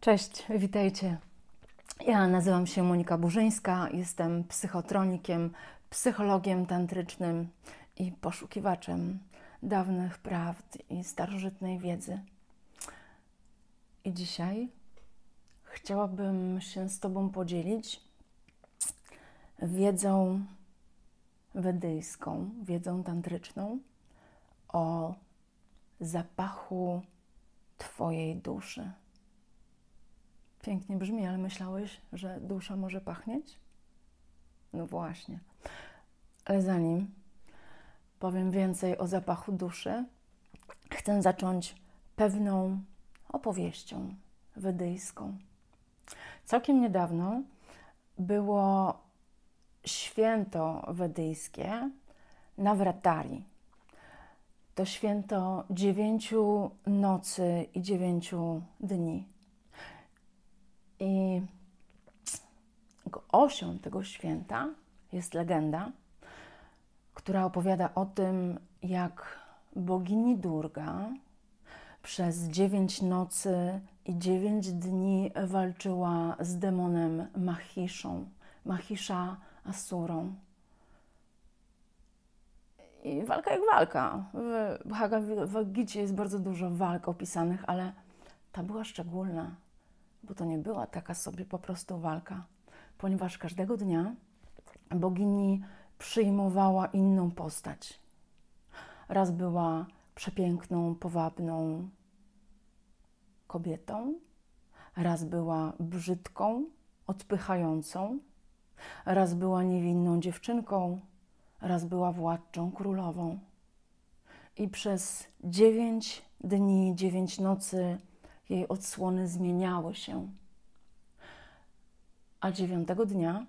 Cześć, witajcie. Ja nazywam się Monika Burzyńska, jestem psychotronikiem, psychologiem tantrycznym i poszukiwaczem dawnych prawd i starożytnej wiedzy. I dzisiaj chciałabym się z Tobą podzielić wiedzą wedyjską, wiedzą tantryczną o zapachu Twojej duszy Pięknie brzmi, ale myślałeś, że dusza może pachnieć? No właśnie. Ale zanim powiem więcej o zapachu duszy, chcę zacząć pewną opowieścią wedyjską. Całkiem niedawno było święto wedyjskie Wratari. To święto dziewięciu nocy i dziewięciu dni. I osią tego święta jest legenda, która opowiada o tym, jak bogini Durga przez dziewięć nocy i dziewięć dni walczyła z demonem Machiszą, Machisza Asurą. I walka jak walka. W Bhagavad Gita jest bardzo dużo walk opisanych, ale ta była szczególna bo to nie była taka sobie po prostu walka, ponieważ każdego dnia bogini przyjmowała inną postać. Raz była przepiękną, powabną kobietą, raz była brzydką, odpychającą, raz była niewinną dziewczynką, raz była władczą królową. I przez dziewięć dni, dziewięć nocy jej odsłony zmieniały się. A dziewiątego dnia,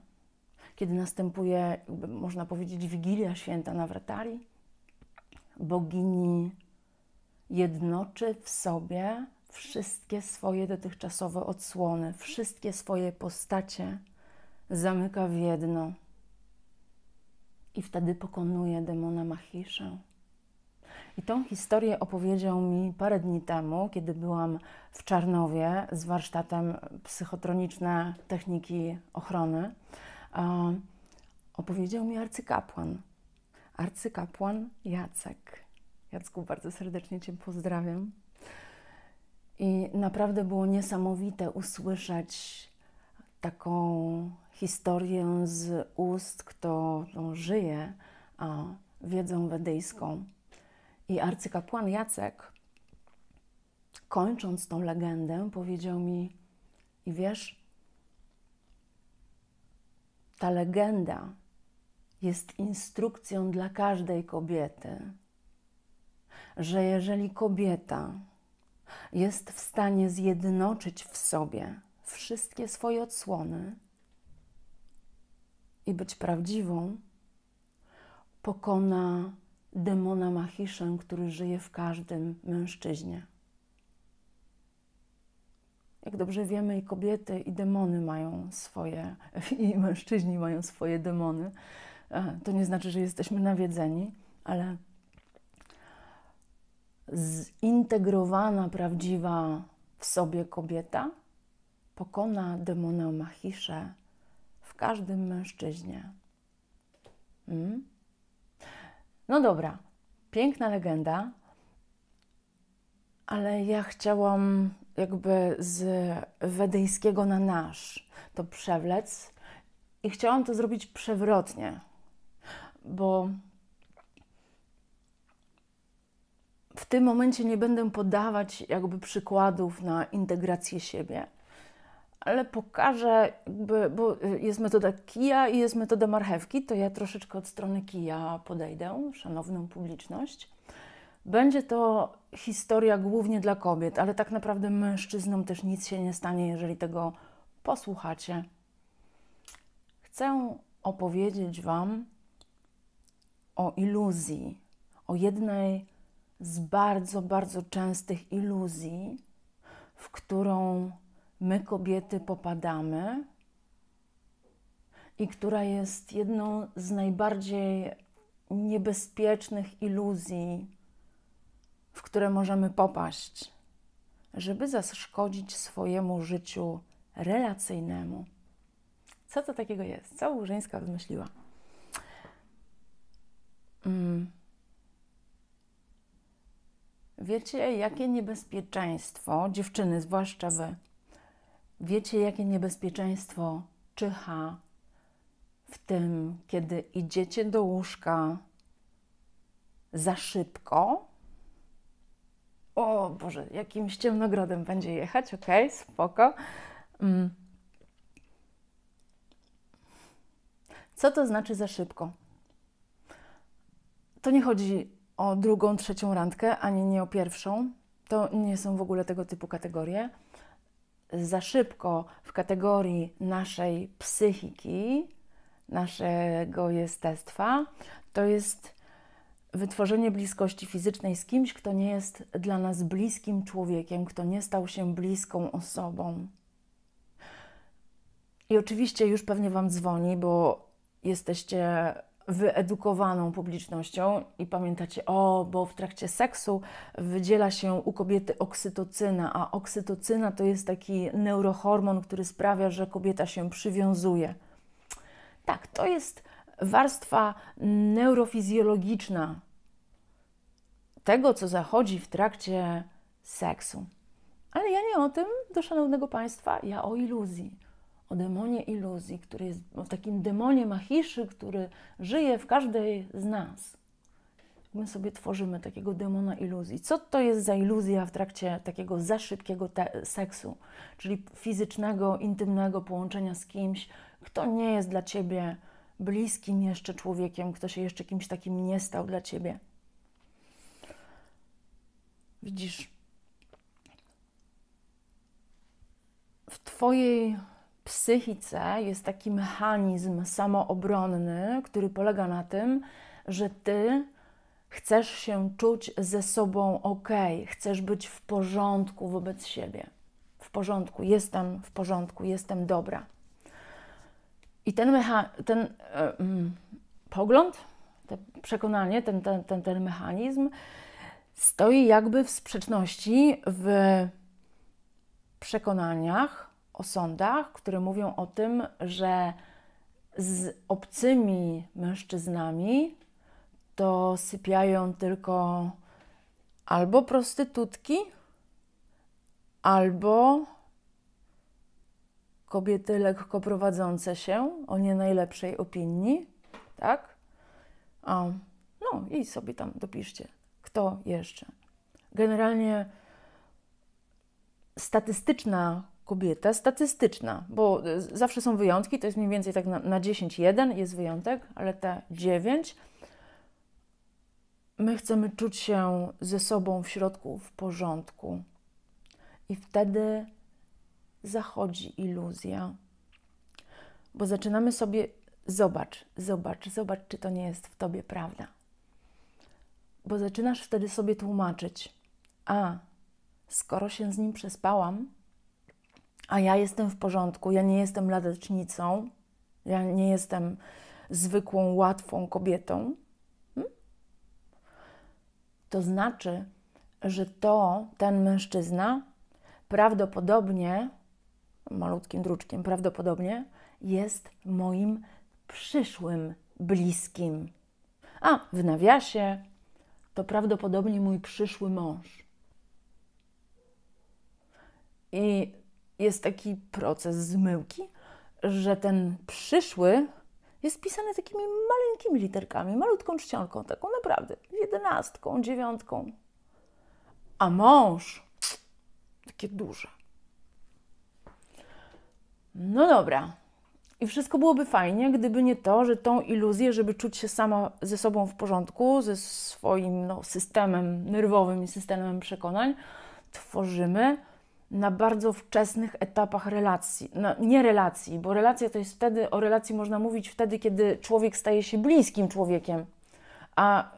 kiedy następuje, można powiedzieć, Wigilia Święta na Nawratali, bogini jednoczy w sobie wszystkie swoje dotychczasowe odsłony, wszystkie swoje postacie zamyka w jedno. I wtedy pokonuje demona Machiszę. I tą historię opowiedział mi parę dni temu, kiedy byłam w Czarnowie z warsztatem Psychotroniczne Techniki Ochrony. Opowiedział mi arcykapłan. Arcykapłan Jacek. Jacku, bardzo serdecznie Cię pozdrawiam. I naprawdę było niesamowite usłyszeć taką historię z ust, kto żyje wiedzą wedyjską. I arcykapłan Jacek, kończąc tą legendę, powiedział mi: I wiesz, ta legenda jest instrukcją dla każdej kobiety, że jeżeli kobieta jest w stanie zjednoczyć w sobie wszystkie swoje odsłony i być prawdziwą, pokona demona Machiszę, który żyje w każdym mężczyźnie. Jak dobrze wiemy, i kobiety, i demony mają swoje, i mężczyźni mają swoje demony. E, to nie znaczy, że jesteśmy nawiedzeni, ale zintegrowana, prawdziwa w sobie kobieta pokona demona Machiszę w każdym mężczyźnie. Mm? No dobra, piękna legenda, ale ja chciałam jakby z wedyńskiego na nasz to przewlec i chciałam to zrobić przewrotnie, bo w tym momencie nie będę podawać jakby przykładów na integrację siebie ale pokażę, jakby, bo jest metoda kija i jest metoda marchewki, to ja troszeczkę od strony kija podejdę, szanowną publiczność. Będzie to historia głównie dla kobiet, ale tak naprawdę mężczyznom też nic się nie stanie, jeżeli tego posłuchacie. Chcę opowiedzieć Wam o iluzji, o jednej z bardzo, bardzo częstych iluzji, w którą my kobiety popadamy i która jest jedną z najbardziej niebezpiecznych iluzji, w które możemy popaść, żeby zaszkodzić swojemu życiu relacyjnemu. Co to takiego jest? Co Łużyńska wymyśliła? Mm. Wiecie, jakie niebezpieczeństwo, dziewczyny, zwłaszcza wy, Wiecie, jakie niebezpieczeństwo czyha w tym, kiedy idziecie do łóżka za szybko. O Boże, jakimś ciemnogrodem będzie jechać, ok, spoko. Mm. Co to znaczy za szybko? To nie chodzi o drugą, trzecią randkę, ani nie o pierwszą. To nie są w ogóle tego typu kategorie za szybko w kategorii naszej psychiki, naszego jestestwa, to jest wytworzenie bliskości fizycznej z kimś, kto nie jest dla nas bliskim człowiekiem, kto nie stał się bliską osobą. I oczywiście już pewnie Wam dzwoni, bo jesteście wyedukowaną publicznością i pamiętacie, o, bo w trakcie seksu wydziela się u kobiety oksytocyna, a oksytocyna to jest taki neurohormon, który sprawia, że kobieta się przywiązuje. Tak, to jest warstwa neurofizjologiczna tego, co zachodzi w trakcie seksu. Ale ja nie o tym, do szanownego Państwa, ja o iluzji o demonie iluzji, który jest o takim demonie machiszy, który żyje w każdej z nas. My sobie tworzymy takiego demona iluzji. Co to jest za iluzja w trakcie takiego za szybkiego seksu, czyli fizycznego, intymnego połączenia z kimś, kto nie jest dla ciebie bliskim jeszcze człowiekiem, kto się jeszcze kimś takim nie stał dla ciebie? Widzisz, w Twojej psychice jest taki mechanizm samoobronny, który polega na tym, że ty chcesz się czuć ze sobą ok, chcesz być w porządku wobec siebie. W porządku, jestem w porządku, jestem dobra. I ten, mecha- ten e, mm, pogląd, te przekonanie, ten, ten, ten, ten mechanizm stoi jakby w sprzeczności w przekonaniach, osądach, które mówią o tym, że z obcymi mężczyznami to sypiają tylko albo prostytutki, albo kobiety lekko prowadzące się o nie najlepszej opinii, tak? no i sobie tam dopiszcie, kto jeszcze. Generalnie statystyczna kobieta statystyczna, bo e, zawsze są wyjątki, to jest mniej więcej tak na, na 10 jeden jest wyjątek, ale ta 9 my chcemy czuć się ze sobą w środku w porządku. I wtedy zachodzi iluzja, bo zaczynamy sobie zobacz, zobacz, zobacz, czy to nie jest w tobie prawda. Bo zaczynasz wtedy sobie tłumaczyć, a skoro się z nim przespałam, a ja jestem w porządku, ja nie jestem ladecznicą, ja nie jestem zwykłą, łatwą kobietą, hm? to znaczy, że to ten mężczyzna prawdopodobnie, malutkim druczkiem, prawdopodobnie jest moim przyszłym bliskim. A w nawiasie to prawdopodobnie mój przyszły mąż. I jest taki proces zmyłki, że ten przyszły jest pisany takimi maleńkimi literkami, malutką czcionką, taką naprawdę, jedenastką, dziewiątką. A mąż, takie duże. No dobra. I wszystko byłoby fajnie, gdyby nie to, że tą iluzję, żeby czuć się sama ze sobą w porządku, ze swoim no, systemem nerwowym i systemem przekonań, tworzymy na bardzo wczesnych etapach relacji. No, nie relacji, bo relacja to jest wtedy, o relacji można mówić wtedy, kiedy człowiek staje się bliskim człowiekiem. A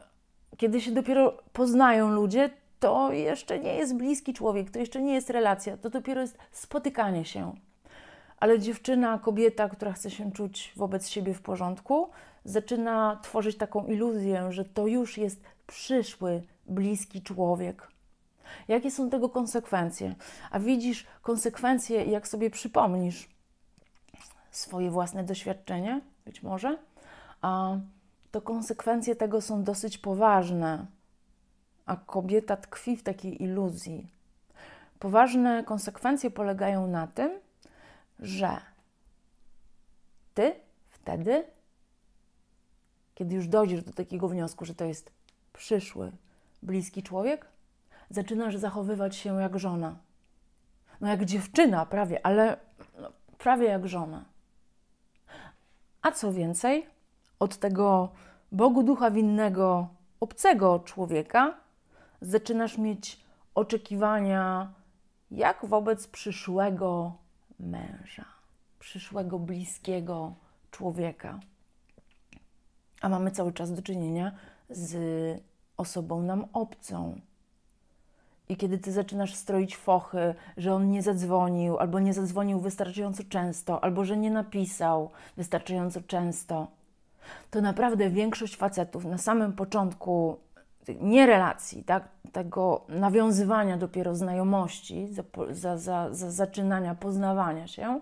kiedy się dopiero poznają ludzie, to jeszcze nie jest bliski człowiek, to jeszcze nie jest relacja, to dopiero jest spotykanie się. Ale dziewczyna, kobieta, która chce się czuć wobec siebie w porządku, zaczyna tworzyć taką iluzję, że to już jest przyszły, bliski człowiek. Jakie są tego konsekwencje? A widzisz konsekwencje, jak sobie przypomnisz swoje własne doświadczenie, być może, a to konsekwencje tego są dosyć poważne. A kobieta tkwi w takiej iluzji. Poważne konsekwencje polegają na tym, że ty wtedy, kiedy już dojdziesz do takiego wniosku, że to jest przyszły, bliski człowiek, zaczynasz zachowywać się jak żona. No jak dziewczyna prawie, ale no, prawie jak żona. A co więcej, od tego Bogu ducha winnego, obcego człowieka, zaczynasz mieć oczekiwania jak wobec przyszłego męża, przyszłego bliskiego człowieka. A mamy cały czas do czynienia z osobą nam obcą, i kiedy ty zaczynasz stroić fochy, że on nie zadzwonił, albo nie zadzwonił wystarczająco często, albo że nie napisał wystarczająco często, to naprawdę większość facetów na samym początku nie relacji, tak, tego nawiązywania dopiero znajomości, za, za, za, za zaczynania poznawania się,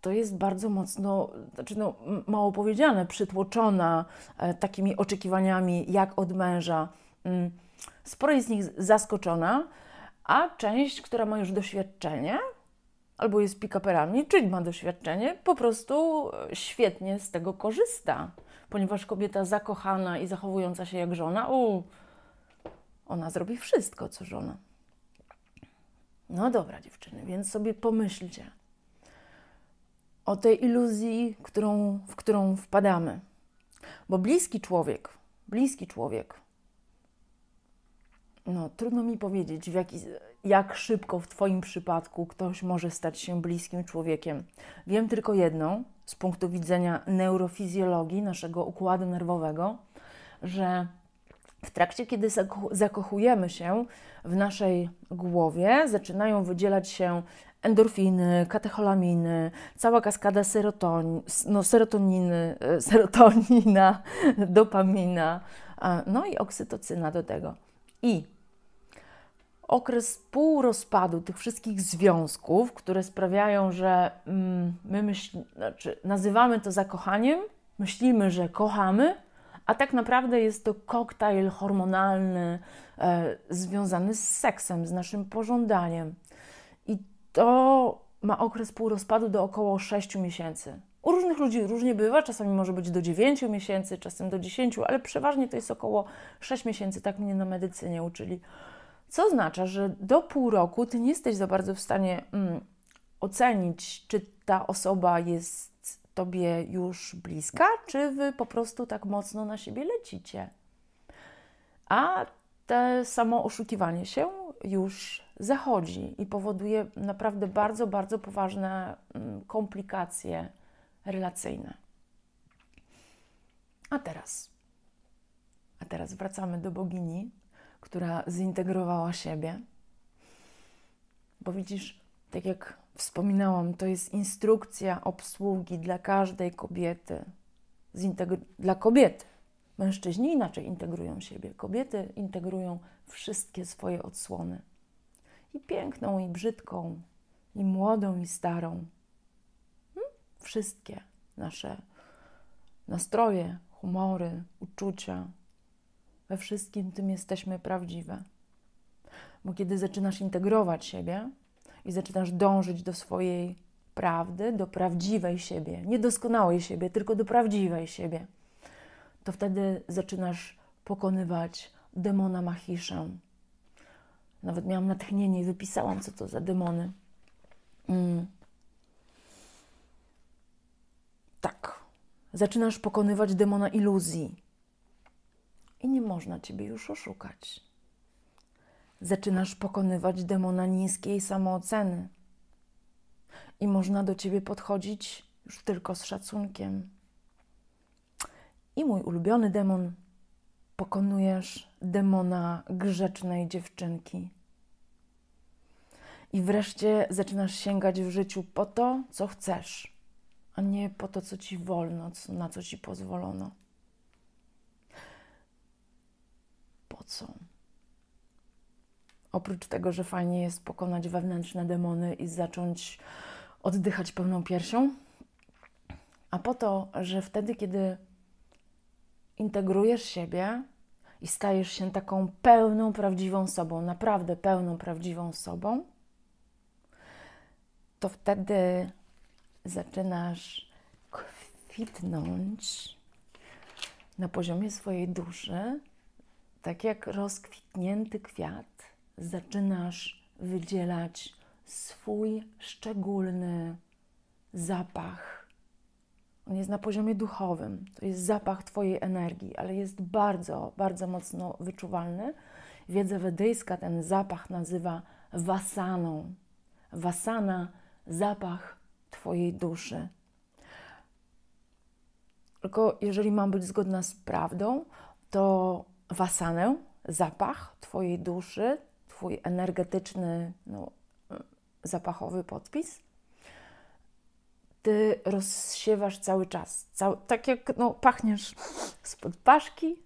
to jest bardzo mocno, znaczy no, mało powiedziane, przytłoczona e, takimi oczekiwaniami jak od męża. Mm sporo jest z nich zaskoczona, a część, która ma już doświadczenie, albo jest pikaperami, czyli ma doświadczenie, po prostu e, świetnie z tego korzysta, ponieważ kobieta zakochana i zachowująca się jak żona, u, ona zrobi wszystko, co żona. No dobra, dziewczyny, więc sobie pomyślcie o tej iluzji, którą, w którą wpadamy. Bo bliski człowiek, bliski człowiek no, trudno mi powiedzieć, jak, jak szybko w Twoim przypadku ktoś może stać się bliskim człowiekiem. Wiem tylko jedną z punktu widzenia neurofizjologii naszego układu nerwowego, że w trakcie, kiedy zakochujemy się w naszej głowie, zaczynają wydzielać się endorfiny, katecholaminy, cała kaskada serotonin, no, serotoniny, e, serotonina, dopamina, no i oksytocyna do tego. I okres półrozpadu tych wszystkich związków, które sprawiają, że mm, my myśl, znaczy nazywamy to zakochaniem, myślimy, że kochamy, a tak naprawdę jest to koktajl hormonalny e, związany z seksem, z naszym pożądaniem. I to ma okres półrozpadu do około 6 miesięcy. U różnych ludzi różnie bywa, czasami może być do 9 miesięcy, czasem do 10, ale przeważnie to jest około 6 miesięcy, tak mnie na medycynie uczyli. Co oznacza, że do pół roku ty nie jesteś za bardzo w stanie mm, ocenić, czy ta osoba jest tobie już bliska, czy wy po prostu tak mocno na siebie lecicie. A te samo oszukiwanie się już zachodzi i powoduje naprawdę bardzo, bardzo poważne mm, komplikacje relacyjne. A teraz. A teraz wracamy do bogini która zintegrowała siebie. Bo widzisz, tak jak wspominałam, to jest instrukcja obsługi dla każdej kobiety. dla kobiet. Mężczyźni inaczej integrują siebie. Kobiety integrują wszystkie swoje odsłony. I piękną, i brzydką, i młodą, i starą. Hm? Wszystkie nasze nastroje, humory, uczucia, we wszystkim tym jesteśmy prawdziwe. Bo kiedy zaczynasz integrować siebie i zaczynasz dążyć do swojej prawdy, do prawdziwej siebie, nie doskonałej siebie, tylko do prawdziwej siebie, to wtedy zaczynasz pokonywać demona Machiszę. Nawet miałam natchnienie i wypisałam, co to za demony. Mm. Tak. Zaczynasz pokonywać demona iluzji, można Ciebie już oszukać. Zaczynasz pokonywać demona niskiej samooceny i można do Ciebie podchodzić już tylko z szacunkiem. I mój ulubiony demon, pokonujesz demona grzecznej dziewczynki. I wreszcie zaczynasz sięgać w życiu po to, co chcesz, a nie po to, co ci wolno, na co ci pozwolono. co? Oprócz tego, że fajnie jest pokonać wewnętrzne demony i zacząć oddychać pełną piersią, a po to, że wtedy, kiedy integrujesz siebie i stajesz się taką pełną, prawdziwą sobą, naprawdę pełną, prawdziwą sobą, to wtedy zaczynasz kwitnąć na poziomie swojej duszy tak jak rozkwitnięty kwiat, zaczynasz wydzielać swój szczególny zapach. On jest na poziomie duchowym, to jest zapach Twojej energii, ale jest bardzo, bardzo mocno wyczuwalny. Wiedza wedyjska ten zapach nazywa wasaną. Wasana zapach Twojej duszy. Tylko jeżeli mam być zgodna z prawdą, to wasanę, zapach Twojej duszy, Twój energetyczny, no, y, zapachowy podpis, Ty rozsiewasz cały czas. Cały, tak jak no, pachniesz spod paszki,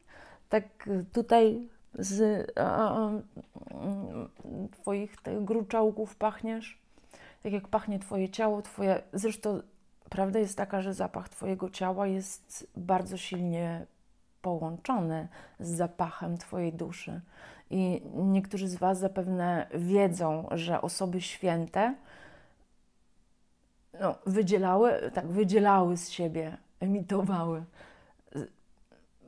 tak tutaj z a, y, a, y, Twoich tych gruczałków pachniesz, tak jak pachnie Twoje ciało, Twoje. Zresztą prawda jest taka, że zapach Twojego ciała jest bardzo silnie połączony z zapachem Twojej duszy. I niektórzy z Was zapewne wiedzą, że osoby święte no, wydzielały, tak, wydzielały z siebie, emitowały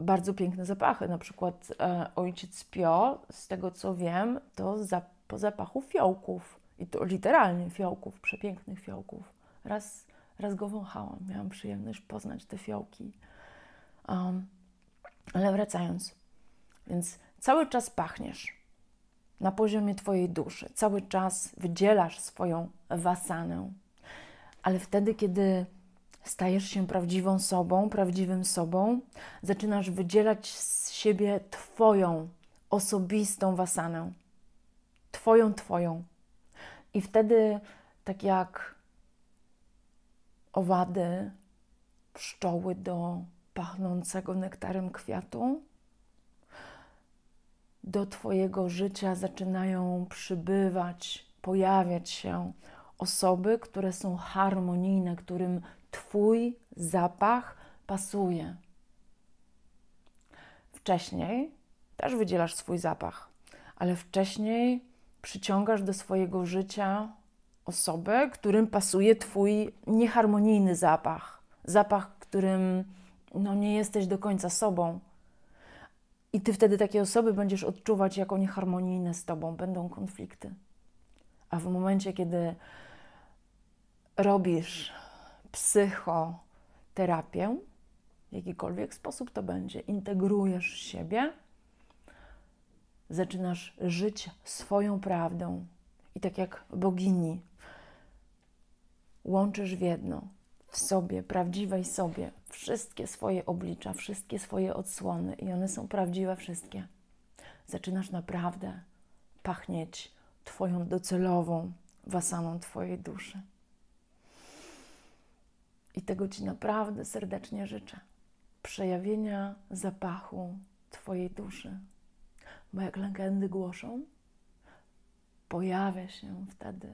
bardzo piękne zapachy. Na przykład e, ojciec Pio, z tego co wiem, to za, po zapachu fiołków. I to literalnie fiołków, przepięknych fiołków. Raz, raz go wąchałam, miałam przyjemność poznać te fiołki. Um, ale wracając, więc cały czas pachniesz na poziomie Twojej duszy, cały czas wydzielasz swoją wasanę, ale wtedy, kiedy stajesz się prawdziwą sobą, prawdziwym sobą, zaczynasz wydzielać z siebie Twoją osobistą wasanę, Twoją, Twoją. I wtedy, tak jak owady, pszczoły do pachnącego nektarem kwiatu. Do Twojego życia zaczynają przybywać, pojawiać się osoby, które są harmonijne, którym Twój zapach pasuje. Wcześniej też wydzielasz swój zapach, ale wcześniej przyciągasz do swojego życia osoby, którym pasuje Twój nieharmonijny zapach. Zapach, którym no nie jesteś do końca sobą. I ty wtedy takie osoby będziesz odczuwać jako nieharmonijne z tobą, będą konflikty. A w momencie, kiedy robisz psychoterapię, w jakikolwiek sposób to będzie, integrujesz siebie, zaczynasz żyć swoją prawdą. I tak jak bogini, łączysz w jedno w sobie, prawdziwej sobie, wszystkie swoje oblicza, wszystkie swoje odsłony i one są prawdziwe wszystkie. Zaczynasz naprawdę pachnieć Twoją docelową wasaną Twojej duszy. I tego Ci naprawdę serdecznie życzę. Przejawienia zapachu Twojej duszy. Bo jak legendy głoszą, pojawia się wtedy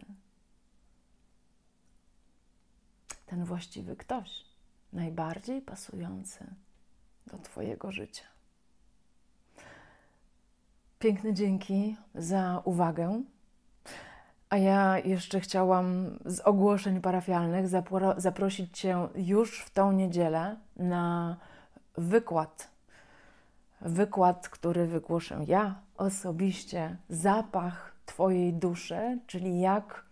ten właściwy ktoś, najbardziej pasujący do Twojego życia. Piękne dzięki za uwagę. A ja jeszcze chciałam z ogłoszeń parafialnych zaprosić Cię już w tą niedzielę na wykład. Wykład, który wygłoszę ja osobiście, zapach Twojej duszy, czyli jak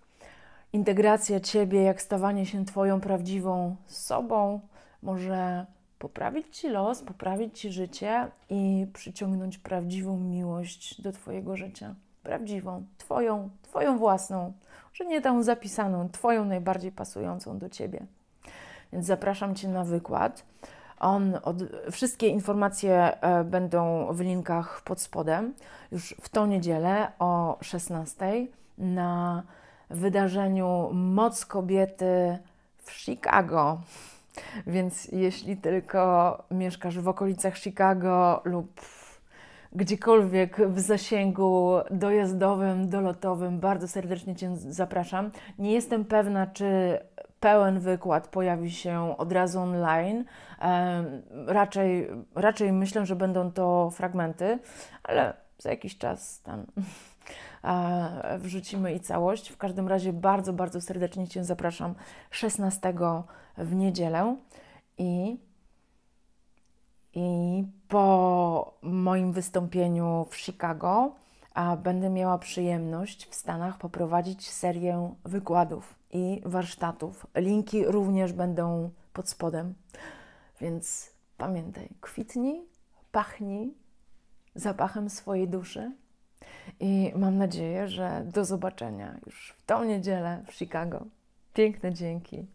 integracja ciebie, jak stawanie się twoją prawdziwą sobą może poprawić ci los, poprawić ci życie i przyciągnąć prawdziwą miłość do twojego życia. Prawdziwą, twoją, twoją własną, że nie tą zapisaną, twoją najbardziej pasującą do ciebie. Więc zapraszam cię na wykład. On, od, wszystkie informacje e, będą w linkach pod spodem już w tą niedzielę o 16 na wydarzeniu Moc Kobiety w Chicago. Więc jeśli tylko mieszkasz w okolicach Chicago lub gdziekolwiek w zasięgu dojazdowym, dolotowym, bardzo serdecznie Cię zapraszam. Nie jestem pewna, czy pełen wykład pojawi się od razu online. Raczej, raczej myślę, że będą to fragmenty, ale za jakiś czas tam wrzucimy i całość. W każdym razie bardzo, bardzo serdecznie Cię zapraszam 16 w niedzielę i, i po moim wystąpieniu w Chicago a będę miała przyjemność w Stanach poprowadzić serię wykładów i warsztatów. Linki również będą pod spodem. Więc pamiętaj, kwitnij, pachnij zapachem swojej duszy i mam nadzieję, że do zobaczenia już w tą niedzielę w Chicago. Piękne dzięki.